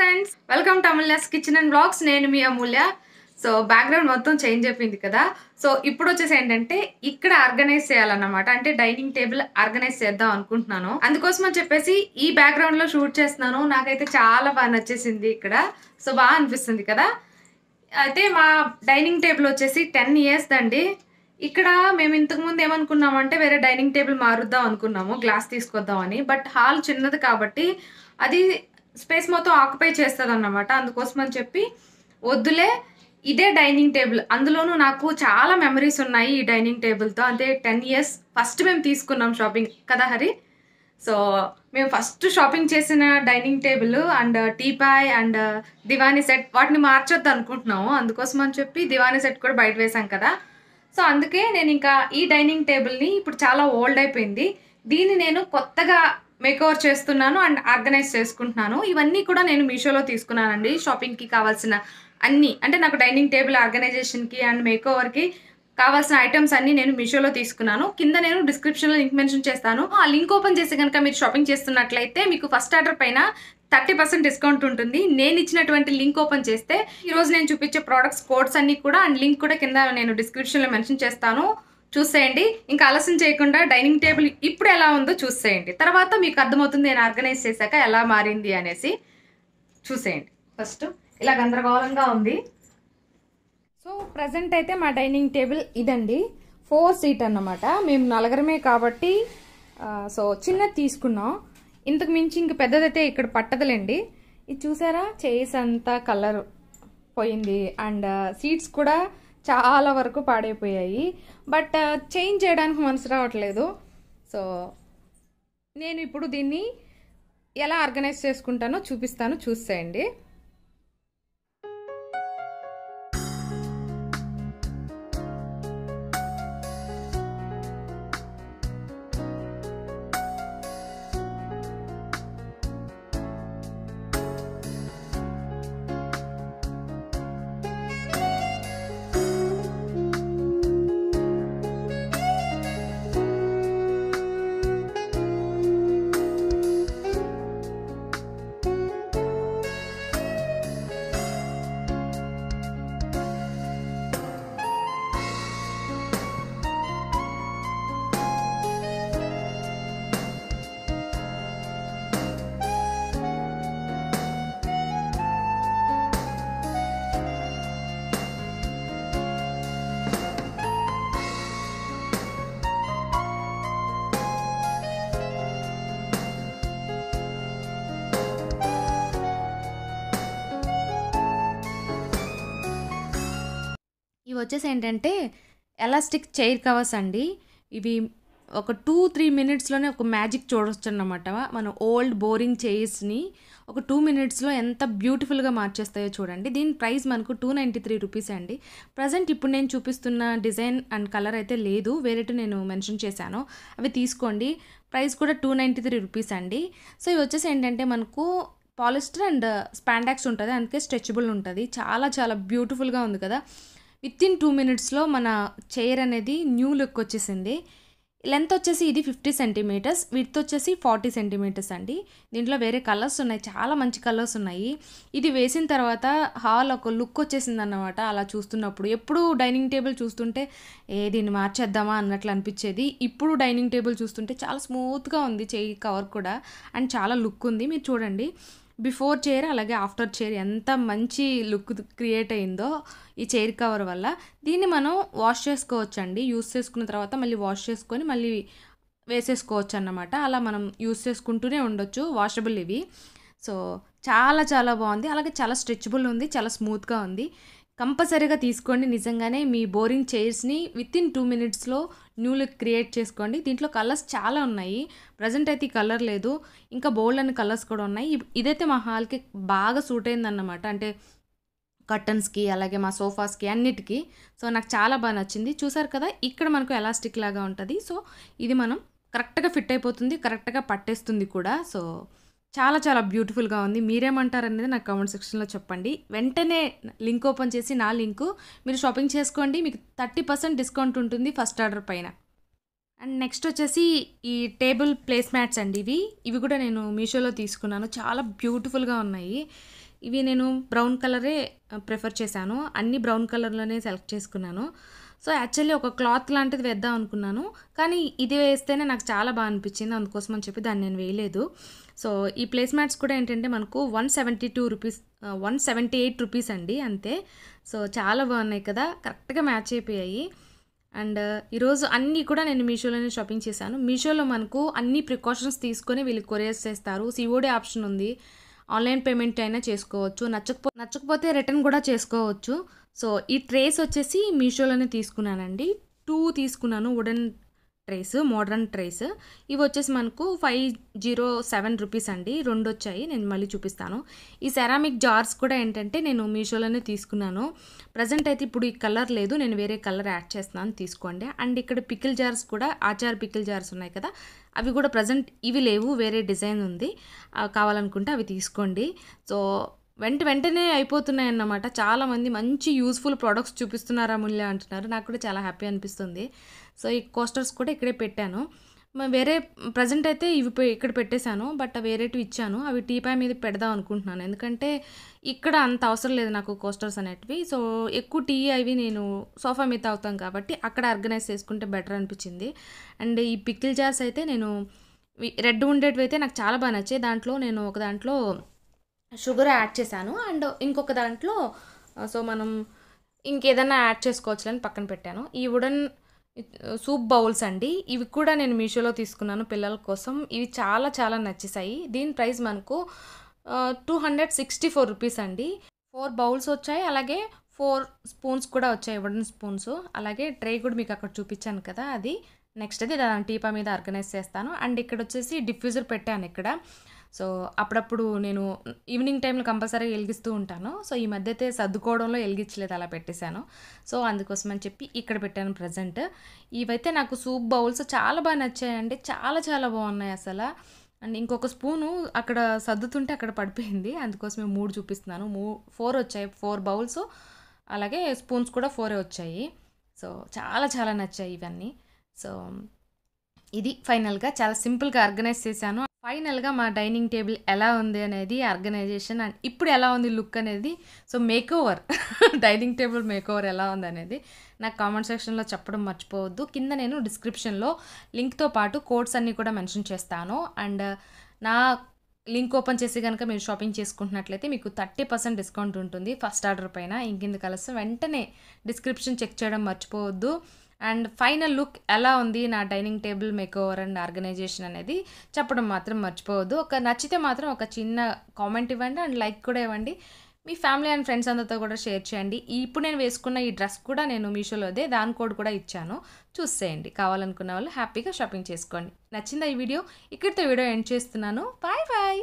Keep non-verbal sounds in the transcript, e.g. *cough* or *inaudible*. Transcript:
friends welcome to Amulya's kitchen and blogs నేను మీ Amulya so background మొత్తం చేంజ్ అయిపోయింది కదా సో ఇప్పుడు వచ్చేసి ఏంటంటే ఇక్కడ ఆర్గనైజ్ చేయాలన్నమాట అంటే డైనింగ్ టేబుల్ ఆర్గనైజ్ చేద్దాం అనుకుంటున్నాను అందుకోసం అని చెప్పేసి ఈ బ్యాక్గ్రౌండ్లో షూట్ చేస్తున్నాను నాకైతే చాలా బాగా నచ్చేసింది ఇక్కడ సో బాగా అనిపిస్తుంది కదా అయితే మా డైనింగ్ టేబుల్ వచ్చేసి టెన్ ఇయర్స్ దండి ఇక్కడ మేము ఇంతకుముందు ఏమనుకున్నామంటే వేరే డైనింగ్ టేబుల్ మారుద్దాం అనుకున్నాము గ్లాస్ తీసుకొద్దామని బట్ హాల్ చిన్నది కాబట్టి అది స్పేస్ మొత్తం ఆక్యుపై చేస్తుంది అన్నమాట అందుకోసం అని చెప్పి వద్దులే ఇదే డైనింగ్ టేబుల్ అందులోనూ నాకు చాలా మెమరీస్ ఉన్నాయి ఈ డైనింగ్ టేబుల్తో అంటే టెన్ ఇయర్స్ ఫస్ట్ మేము తీసుకున్నాం షాపింగ్ కదా హరి సో మేము ఫస్ట్ షాపింగ్ చేసిన dining table and teapoy and దివానీ సెట్ వాటిని మార్చొద్దు అనుకుంటున్నాము అందుకోసం అని చెప్పి దివానీ సెట్ కూడా బయట వేసాం కదా సో అందుకే నేను ఇంకా ఈ డైనింగ్ టేబుల్ని ఇప్పుడు చాలా ఓల్డ్ అయిపోయింది దీన్ని నేను కొత్తగా మేకోవర్ చేస్తున్నాను అండ్ ఆర్గనైజ్ చేసుకుంటున్నాను ఇవన్నీ కూడా నేను మీషోలో తీసుకున్నానండి షాపింగ్కి కావాల్సిన అన్నీ అంటే నాకు డైనింగ్ టేబుల్ ఆర్గనైజేషన్కి అండ్ మేకోవర్కి కావాల్సిన ఐటమ్స్ అన్నీ నేను మీషోలో తీసుకున్నాను కింద నేను డిస్క్రిప్షన్లో లింక్ మెన్షన్ చేస్తాను ఆ లింక్ ఓపెన్ చేసి కనుక మీరు షాపింగ్ చేస్తున్నట్లయితే మీకు ఫస్ట్ ఆర్డర్ పైన థర్టీ పర్సెంట్ డిస్కౌంట్ ఉంటుంది నేను ఇచ్చినటువంటి లింక్ ఓపెన్ చేస్తే ఈరోజు నేను చూపించే ప్రోడక్ట్స్ కోడ్స్ అన్నీ కూడా అండ్ లింక్ కూడా కింద నేను డిస్క్రిప్షన్లో మెన్షన్ చేస్తాను చూసేయండి ఇంకా ఆలస్యం చేయకుండా డైనింగ్ టేబుల్ ఇప్పుడు ఎలా ఉందో చూసేయండి తర్వాత మీకు అర్థమవుతుంది నేను ఆర్గనైజ్ చేశాక ఎలా మారింది అనేసి చూసేయండి ఫస్ట్ ఇలా గందరగోళంగా ఉంది సో ప్రజెంట్ అయితే మా డైనింగ్ టేబుల్ ఇదండి ఫోర్ సీట్ అన్నమాట మేము నలగరమే కాబట్టి సో చిన్నది తీసుకున్నాం ఇంతకు మించి ఇంక పెద్దదైతే ఇక్కడ పట్టదులేండి ఇది చూసారా చేయిస్ అంతా కలర్ పోయింది అండ్ సీట్స్ కూడా చాలా వరకు పాడైపోయాయి బట్ చేంజ్ చేయడానికి మనసు రావట్లేదు సో నేను ఇప్పుడు దీన్ని ఎలా ఆర్గనైజ్ చేసుకుంటానో చూపిస్తాను చూసేయండి ఇవి వచ్చేసి ఏంటంటే ఎలాస్టిక్ చైర్ కవర్స్ అండి ఇవి ఒక టూ త్రీ మినిట్స్లోనే ఒక మ్యాజిక్ చూడవచ్చు అన్నమాట మన ఓల్డ్ బోరింగ్ చైర్స్ని ఒక టూ మినిట్స్లో ఎంత బ్యూటిఫుల్గా మార్చేస్తాయో చూడండి దీని ప్రైస్ మనకు టూ నైంటీ త్రీ రూపీస్ అండి ప్రజెంట్ ఇప్పుడు నేను చూపిస్తున్న డిజైన్ అండ్ కలర్ అయితే లేదు వేరేటి నేను మెన్షన్ చేశాను అవి తీసుకోండి ప్రైస్ కూడా టూ నైంటీ త్రీ రూపీస్ అండి సో ఇవి వచ్చేసి ఏంటంటే మనకు పాలిస్టర్ అండ్ స్పాండాక్స్ ఉంటుంది అందుకే స్ట్రెచబుల్ ఉంటుంది చాలా చాలా బ్యూటిఫుల్గా ఉంది కదా విత్ ఇన్ టూ మినిట్స్లో మన చైర్ అనేది న్యూ లుక్ వచ్చేసింది లెంత్ వచ్చేసి ఇది ఫిఫ్టీ సెంటీమీటర్స్ విత్ వచ్చేసి ఫార్టీ సెంటీమీటర్స్ అండి దీంట్లో వేరే కలర్స్ ఉన్నాయి చాలా మంచి కలర్స్ ఉన్నాయి ఇది వేసిన తర్వాత హాల్ ఒక లుక్ వచ్చేసింది అన్నమాట అలా చూస్తున్నప్పుడు ఎప్పుడు డైనింగ్ టేబుల్ చూస్తుంటే ఏ దీన్ని మార్చేద్దామా అన్నట్లు అనిపించేది ఇప్పుడు డైనింగ్ టేబుల్ చూస్తుంటే చాలా స్మూత్గా ఉంది చేయి కవర్ కూడా అండ్ చాలా లుక్ ఉంది మీరు చూడండి బిఫోర్ చైర్ అలాగే ఆఫ్టర్ చైర్ ఎంత మంచి లుక్ క్రియేట్ అయిందో ఈ చైర్ కవర్ వల్ల దీన్ని మనం వాష్ చేసుకోవచ్చండి యూస్ చేసుకున్న తర్వాత మళ్ళీ వాష్ చేసుకొని మళ్ళీ వేసేసుకోవచ్చు అన్నమాట అలా మనం యూస్ చేసుకుంటూనే ఉండొచ్చు వాషబుల్ ఇవి సో చాలా చాలా బాగుంది అలాగే చాలా స్ట్రెచ్బుల్ ఉంది చాలా స్మూత్గా ఉంది కంపల్సరీగా తీసుకోండి నిజంగానే మీ బోరింగ్ చైర్స్ని విత్ ఇన్ టూ మినిట్స్లో న్యూ లుక్ క్రియేట్ చేసుకోండి దీంట్లో కలర్స్ చాలా ఉన్నాయి ప్రజెంట్ అయితే కలర్ లేదు ఇంకా బోల్డ్ అని కలర్స్ కూడా ఉన్నాయి ఇదైతే మా హాల్కి బాగా సూట్ అయిందన్నమాట అంటే కర్టన్స్కి అలాగే మా సోఫాస్కి అన్నిటికీ సో నాకు చాలా బాగా నచ్చింది చూసారు కదా ఇక్కడ మనకు ఎలాస్టిక్ లాగా ఉంటుంది సో ఇది మనం కరెక్ట్గా ఫిట్ అయిపోతుంది కరెక్ట్గా పట్టేస్తుంది కూడా సో చాలా చాలా బ్యూటిఫుల్గా ఉంది మీరేమంటారు అనేది నాకు కామెంట్ సెక్షన్లో చెప్పండి వెంటనే లింక్ ఓపెన్ చేసి నా లింకు మీరు షాపింగ్ చేసుకోండి మీకు థర్టీ పర్సెంట్ డిస్కౌంట్ ఉంటుంది ఫస్ట్ ఆర్డర్ పైన అండ్ నెక్స్ట్ వచ్చేసి ఈ టేబుల్ ప్లేస్ మ్యాట్స్ అండి ఇవి ఇవి కూడా నేను మీషోలో తీసుకున్నాను చాలా బ్యూటిఫుల్గా ఉన్నాయి ఇవి నేను బ్రౌన్ కలరే ప్రిఫర్ చేశాను అన్ని బ్రౌన్ కలర్లోనే సెలెక్ట్ చేసుకున్నాను సో యాక్చువల్లీ ఒక క్లాత్ లాంటిది వేద్దాం అనుకున్నాను కానీ ఇది వేస్తేనే నాకు చాలా బాగా అనిపించింది అందుకోసం అని చెప్పి దాన్ని నేను వేయలేదు సో ఈ ప్లేస్ మ్యాట్స్ కూడా ఏంటంటే మనకు one seventy two rupees one seventy eight rupees అండి అంతే సో చాలా బాగున్నాయి కదా కరెక్ట్గా మ్యాచ్ అయిపోయాయి అండ్ ఈరోజు అన్నీ కూడా నేను మీషోలోనే షాపింగ్ చేశాను మీషోలో మనకు అన్ని ప్రికాషన్స్ తీసుకొని వీళ్ళు కొరియర్స్ చేస్తారు సివోడే ఆప్షన్ ఉంది ఆన్లైన్ పేమెంట్ అయినా చేసుకోవచ్చు నచ్చకపో నచ్చకపోతే రిటర్న్ కూడా చేసుకోవచ్చు సో ఈ ట్రేస్ వచ్చేసి మీషోలోనే తీసుకున్నానండి టూ తీసుకున్నాను వుడెన్ ట్రేస్ మోడర్న్ ట్రేస్ ఇవి వచ్చేసి మనకు ఫైవ్ జీరో సెవెన్ రూపీస్ అండి రెండు వచ్చాయి నేను మళ్ళీ చూపిస్తాను ఈ సెరామిక్ జార్స్ కూడా ఏంటంటే నేను మీషోలోనే తీసుకున్నాను ప్రజెంట్ అయితే ఇప్పుడు ఈ కలర్ లేదు నేను వేరే కలర్ యాడ్ చేస్తున్నాను తీసుకోండి అండ్ ఇక్కడ పికిల్ జార్స్ కూడా ఆచార్ పికిల్ జార్స్ ఉన్నాయి కదా అవి కూడా ప్రజెంట్ ఇవి లేవు వేరే డిజైన్ ఉంది కావాలనుకుంటే అవి తీసుకోండి సో వెంట వెంటనే అయిపోతున్నాయి అన్నమాట చాలామంది మంచి యూస్ఫుల్ ప్రోడక్ట్స్ చూపిస్తున్నారా ముల్య అంటున్నారు నాకు కూడా చాలా హ్యాపీ అనిపిస్తుంది సో ఈ కోస్టర్స్ కూడా ఇక్కడే పెట్టాను వేరే ప్రజెంట్ అయితే ఇవి ఇక్కడ పెట్టేశాను బట్ వేరేటివి ఇచ్చాను అవి టీపాయ్ మీద పెడదాం అనుకుంటున్నాను ఎందుకంటే ఇక్కడ అంత అవసరం లేదు నాకు కోస్టర్స్ అనేటివి సో ఎక్కువ టీ అవి నేను సోఫా మీద అవుతాం కాబట్టి అక్కడ ఆర్గనైజ్ చేసుకుంటే బెటర్ అనిపించింది అండ్ ఈ పిక్కిల్ జార్స్ అయితే నేను రెడ్ ఉండేటివి అయితే నాకు చాలా బాగా నచ్చాయి దాంట్లో నేను ఒక దాంట్లో షుగర్ యాడ్ చేశాను అండ్ ఇంకొక దాంట్లో సో మనం ఇంకేదన్నా యాడ్ అని పక్కన పెట్టాను ఈ వుడన్ సూప్ బౌల్స్ అండి ఇవి కూడా నేను మీషోలో తీసుకున్నాను పిల్లల కోసం ఇవి చాలా చాలా నచ్చేసాయి దీని ప్రైస్ మనకు two hundred sixty four rupees అండి ఫోర్ బౌల్స్ వచ్చాయి అలాగే ఫోర్ స్పూన్స్ కూడా వచ్చాయి వడన్ స్పూన్స్ అలాగే ట్రే కూడా మీకు అక్కడ చూపించాను కదా అది నెక్స్ట్ దాని టీపా మీద ఆర్గనైజ్ చేస్తాను అండ్ ఇక్కడ వచ్చేసి డిఫ్యూజర్ పెట్టాను ఇక్కడ సో అప్పుడప్పుడు నేను ఈవినింగ్ టైంలో కంపల్సరీ వెలిగిస్తూ ఉంటాను సో ఈ మధ్య అయితే సర్దుకోవడంలో వెలిగించలేదు అలా పెట్టేశాను సో అందుకోసం అని చెప్పి ఇక్కడ పెట్టాను ప్రజెంట్ ఇవైతే నాకు సూప్ బౌల్స్ చాలా బాగా నచ్చాయండి చాలా చాలా బాగున్నాయి అసలు అండ్ ఇంకొక స్పూను అక్కడ సర్దుతుంటే అక్కడ పడిపోయింది అందుకోసమే మూడు చూపిస్తున్నాను మూ ఫోర్ వచ్చాయి ఫోర్ బౌల్స్ అలాగే స్పూన్స్ కూడా ఫోరే వచ్చాయి సో చాలా చాలా నచ్చాయి ఇవన్నీ సో ఇది ఫైనల్గా చాలా సింపుల్గా ఆర్గనైజ్ చేశాను ఫైనల్గా మా డైనింగ్ టేబుల్ ఎలా ఉంది అనేది ఆర్గనైజేషన్ అండ్ ఇప్పుడు ఎలా ఉంది లుక్ అనేది so makeover *laughs* dining table makeover ఎలా ఉంది అనేది నాకు కామెంట్ సెక్షన్లో చెప్పడం మర్చిపోవద్దు కింద నేను డిస్క్రిప్షన్లో లింక్తో పాటు కోడ్స్ అన్నీ కూడా మెన్షన్ చేస్తాను అండ్ నా లింక్ ఓపెన్ చేసి కనుక మీరు షాపింగ్ చేసుకుంటున్నట్లయితే మీకు థర్టీ పర్సెంట్ డిస్కౌంట్ ఉంటుంది ఫస్ట్ ఆర్డర్ పైన ఇంకింది కలిసి వెంటనే డిస్క్రిప్షన్ చెక్ చేయడం మర్చిపోవద్దు అండ్ ఫైనల్ లుక్ ఎలా ఉంది నా dining table makeover and organisation అనేది చెప్పడం మాత్రం మర్చిపోవద్దు ఒక నచ్చితే మాత్రం ఒక చిన్న కామెంట్ ఇవ్వండి అండ్ లైక్ కూడా ఇవ్వండి మీ ఫ్యామిలీ అండ్ ఫ్రెండ్స్ అందరితో కూడా షేర్ చేయండి ఇప్పుడు నేను వేసుకున్న ఈ డ్రెస్ కూడా నేను మీషోలో అదే దాని కోడ్ కూడా ఇచ్చాను చూసేయండి కావాలనుకున్న వాళ్ళు హ్యాపీగా షాపింగ్ చేసుకోండి నచ్చిందా ఈ వీడియో ఇక్కడితో వీడియో ఎండ్ చేస్తున్నాను బాయ్ బాయ్